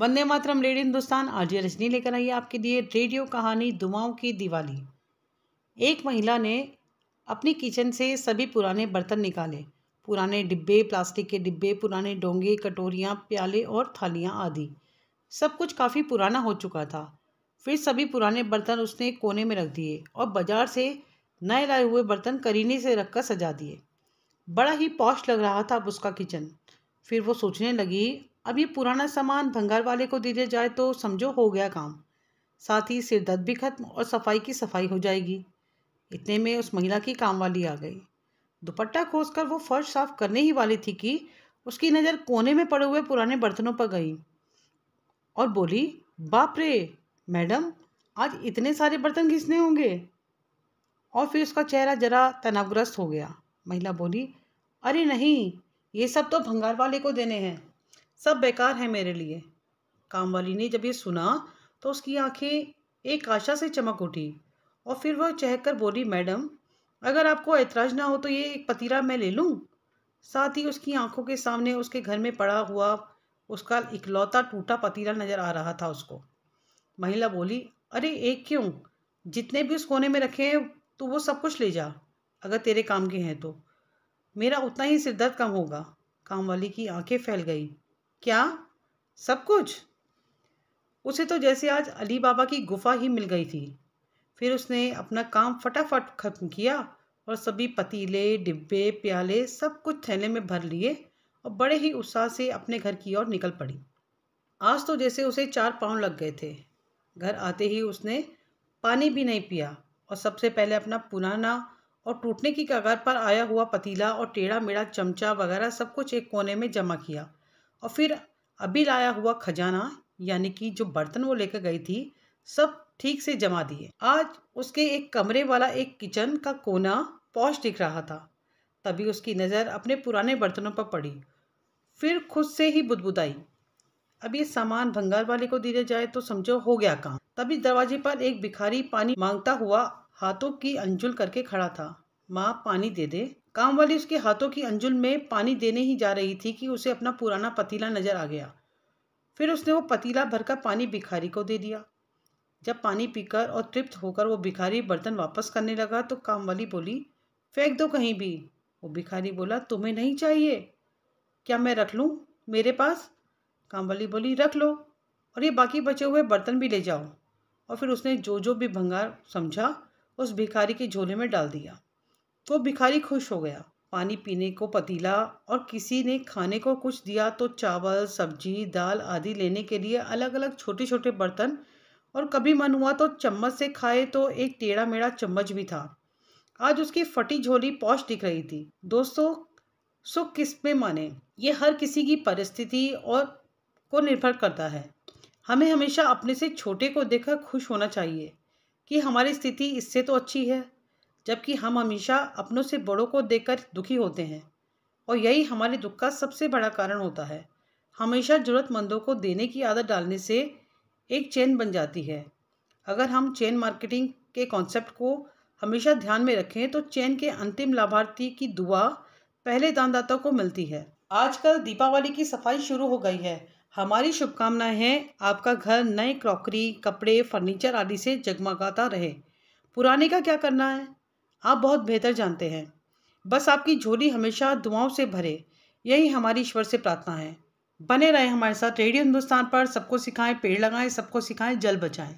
वंदे मातरम radio Hindustan आज ये रजनी लेकर आई आपके लिए रेडियो कहानी दुआओं की दिवाली एक महिला ने अपनी किचन से सभी पुराने बर्तन निकाले पुराने डिब्बे प्लास्टिक के डिब्बे पुराने डोंगे कटोरियाँ प्याले और थालियाँ आदि सब कुछ काफ़ी पुराना हो चुका था फिर सभी पुराने बर्तन उसने कोने में रख दिए और बाजार से नए लाए हुए बर्तन करीने से रखकर सजा दिए बड़ा ही पौश लग रहा था अब उसका किचन फिर वो सोचने लगी अब ये पुराना सामान भंगार वाले को दे दिया जाए तो समझो हो गया काम साथ ही सिर दर्द भी खत्म और सफाई की सफाई हो जाएगी इतने में उस महिला की काम वाली आ गई दुपट्टा खोसकर वो फर्श साफ करने ही वाली थी कि उसकी नज़र कोने में पड़े हुए पुराने बर्तनों पर गई और बोली बाप रे मैडम आज इतने सारे बर्तन घिसने होंगे और फिर उसका चेहरा जरा तनावग्रस्त हो गया महिला बोली अरे नहीं ये सब तो भंगार वाले को देने हैं सब बेकार है मेरे लिए कामवाली ने जब ये सुना तो उसकी आंखें एक आशा से चमक उठी और फिर वह चह कर बोली मैडम अगर आपको ऐतराज ना हो तो ये एक पतीरा मैं ले लूँ साथ ही उसकी आंखों के सामने उसके घर में पड़ा हुआ उसका इकलौता टूटा पतीरा नज़र आ रहा था उसको महिला बोली अरे एक क्यों जितने भी उस कोने में रखे हैं तो वो सब कुछ ले जा अगर तेरे काम के हैं तो मेरा उतना ही सिरदर्द कम होगा काम वाली की आंखें फैल गई क्या सब कुछ उसे तो जैसे आज अली बाबा की गुफा ही मिल गई थी फिर उसने अपना काम फटाफट खत्म किया और सभी पतीले डिब्बे प्याले सब कुछ थैले में भर लिए और बड़े ही उत्साह से अपने घर की ओर निकल पड़ी आज तो जैसे उसे चार पाँव लग गए थे घर आते ही उसने पानी भी नहीं पिया और सबसे पहले अपना पुराना और टूटने की कगार पर आया हुआ पतीला और टेढ़ा मेढ़ा चमचा वगैरह सब कुछ एक कोने में जमा किया और फिर अभी लाया हुआ खजाना यानी कि जो बर्तन वो लेकर गई थी सब ठीक से जमा दिए आज उसके एक कमरे वाला एक किचन का कोना पौष दिख रहा था तभी उसकी नज़र अपने पुराने बर्तनों पर पड़ी फिर खुद से ही बुदबुदाई अब ये सामान भंगार वाले को दिया जाए तो समझो हो गया काम तभी दरवाजे पर एक भिखारी पानी मांगता हुआ हाथों की अंजुल करके खड़ा था माँ पानी दे दे काम वाली उसके हाथों की अंजुल में पानी देने ही जा रही थी कि उसे अपना पुराना पतीला नजर आ गया फिर उसने वो पतीला भरकर पानी भिखारी को दे दिया जब पानी पीकर और तृप्त होकर वो भिखारी बर्तन वापस करने लगा तो काम वाली बोली फेंक दो कहीं भी वो भिखारी बोला तुम्हें नहीं चाहिए क्या मैं रख लूँ मेरे पास काम वाली बोली रख लो और ये बाकी बचे हुए बर्तन भी ले जाओ और फिर उसने जो जो भी भंगार समझा उस भिखारी के झोले में डाल दिया तो भिखारी खुश हो गया पानी पीने को पतीला और किसी ने खाने को कुछ दिया तो चावल सब्जी दाल आदि लेने के लिए अलग अलग छोटे छोटे बर्तन और कभी मन हुआ तो चम्मच से खाए तो एक टेढ़ा मेढ़ा चम्मच भी था आज उसकी फटी झोली पौष दिख रही थी दोस्तों सुख किस पे माने ये हर किसी की परिस्थिति और को निर्भर करता है हमें हमेशा अपने से छोटे को देखकर खुश होना चाहिए कि हमारी स्थिति इससे तो अच्छी है जबकि हम हमेशा अपनों से बड़ों को देखकर दुखी होते हैं और यही हमारे दुख का सबसे बड़ा कारण होता है हमेशा ज़रूरतमंदों को देने की आदत डालने से एक चेन बन जाती है अगर हम चेन मार्केटिंग के कॉन्सेप्ट को हमेशा ध्यान में रखें तो चेन के अंतिम लाभार्थी की दुआ पहले दानदाता को मिलती है आजकल दीपावली की सफाई शुरू हो गई है हमारी शुभकामनाएं हैं आपका घर नए क्रॉकरी कपड़े फर्नीचर आदि से जगमगाता रहे पुराने का क्या करना है आप बहुत बेहतर जानते हैं बस आपकी झोली हमेशा दुआओं से भरे यही हमारी ईश्वर से प्रार्थना है बने रहें हमारे साथ रेडियो हिंदुस्तान पर सबको सिखाएं पेड़ लगाएं सबको सिखाएं जल बचाएं